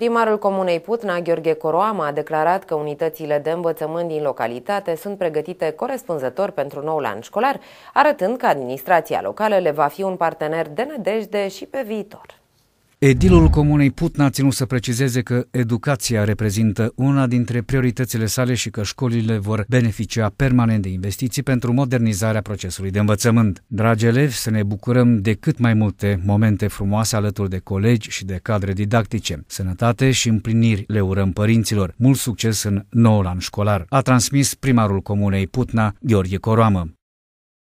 Primarul Comunei Putna, Gheorghe Coroama, a declarat că unitățile de învățământ din localitate sunt pregătite corespunzător pentru noul an școlar, arătând că administrația locală le va fi un partener de nădejde și pe viitor. Edilul Comunei Putna a ținut să precizeze că educația reprezintă una dintre prioritățile sale și că școlile vor beneficia permanent de investiții pentru modernizarea procesului de învățământ. Dragi elevi, să ne bucurăm de cât mai multe momente frumoase alături de colegi și de cadre didactice. Sănătate și împliniri le urăm părinților. Mult succes în noul an școlar, a transmis primarul Comunei Putna, Gheorghe Coroamă.